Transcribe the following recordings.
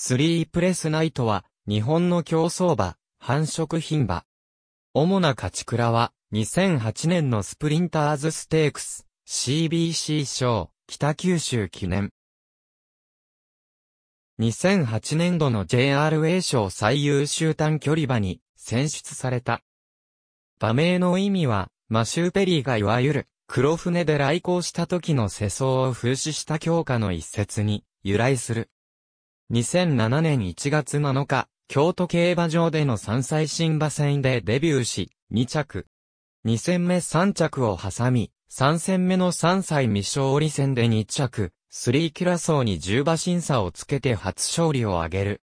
スリープレスナイトは、日本の競争馬、繁殖品馬。主な勝ち倉は、2008年のスプリンターズステークス、CBC 賞、北九州記念。2008年度の JRA 賞最優秀短距離馬に選出された。馬名の意味は、マシューペリーがいわゆる黒船で来航した時の世相を風刺した教科の一節に由来する。2007年1月7日、京都競馬場での3歳新馬戦でデビューし、2着。2戦目3着を挟み、3戦目の3歳未勝利戦で2着、スリーキュラソーに10馬審査をつけて初勝利を挙げる。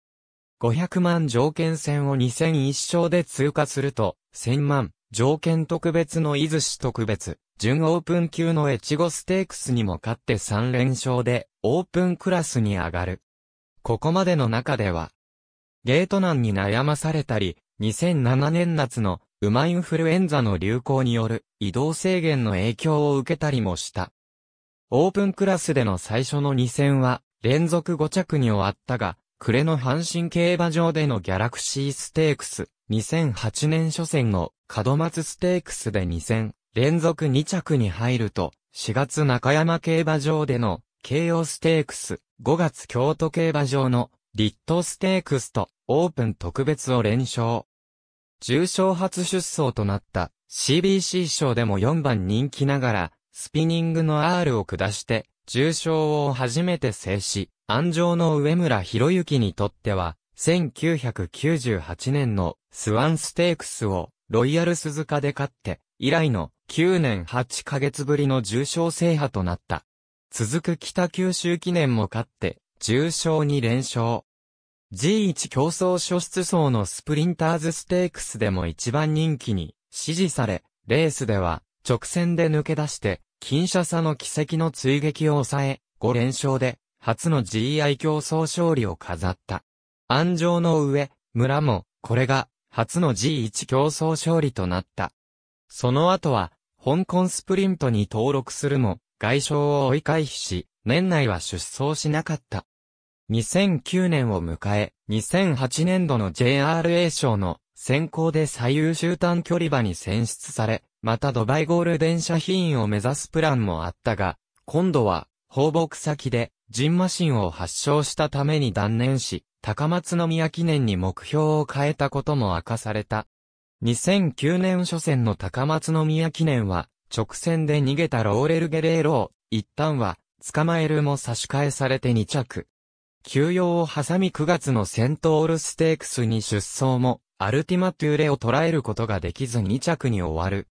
500万条件戦を2 0 1勝で通過すると、1000万、条件特別の伊豆市特別、準オープン級の越後ステークスにも勝って3連勝で、オープンクラスに上がる。ここまでの中では、ゲート難に悩まされたり、2007年夏の馬インフルエンザの流行による移動制限の影響を受けたりもした。オープンクラスでの最初の2戦は連続5着に終わったが、暮れの阪神競馬場でのギャラクシーステークス、2008年初戦の門松ステークスで2戦、連続2着に入ると、4月中山競馬場での京王ステークス、5月京都競馬場の、立東ステークスと、オープン特別を連勝。重賞初出走となった CBC 賞でも4番人気ながら、スピニングの R を下して、重賞を初めて制し、安城の上村博之にとっては、1998年のスワンステークスをロイヤル鈴鹿で勝って、以来の9年8ヶ月ぶりの重賞制覇となった。続く北九州記念も勝って、重賞に連勝。G1 競争初出走のスプリンターズステークスでも一番人気に支持され、レースでは直線で抜け出して、金車差の奇跡の追撃を抑え、5連勝で初の GI 競争勝利を飾った。安城の上、村も、これが初の G1 競争勝利となった。その後は、香港スプリントに登録するも、外傷を追い回避し、年内は出走しなかった。2009年を迎え、2008年度の JRA 賞の選考で最優秀短距離馬に選出され、またドバイゴールデン品ャを目指すプランもあったが、今度は放牧先で、ジンマシンを発症したために断念し、高松宮記念に目標を変えたことも明かされた。2009年初戦の高松宮記念は、直線で逃げたローレル・ゲレーロを、一旦は、捕まえるも差し替えされて2着。休養を挟み9月のセントオールステークスに出走も、アルティマトゥーレを捉えることができず2着に終わる。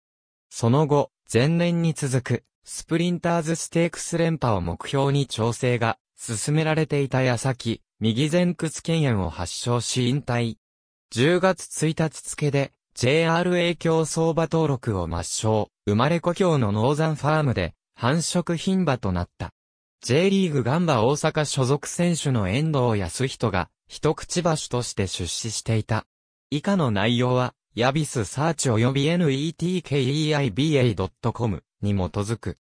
その後、前年に続く、スプリンターズステークス連覇を目標に調整が進められていた矢先、右前屈腱炎を発症し引退。10月1日付で、JRA 競争馬登録を抹消、生まれ故郷のノーザンファームで繁殖品馬となった。J リーグガンバ大阪所属選手の遠藤康人が一口馬として出資していた。以下の内容は、ヤビスサーチ及び netkeiba.com に基づく。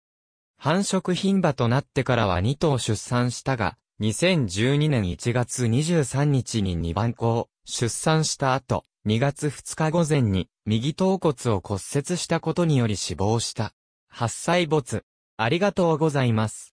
繁殖品馬となってからは2頭出産したが、2012年1月23日に2番子を出産した後、2月2日午前に右頭骨を骨折したことにより死亡した。発災没。ありがとうございます。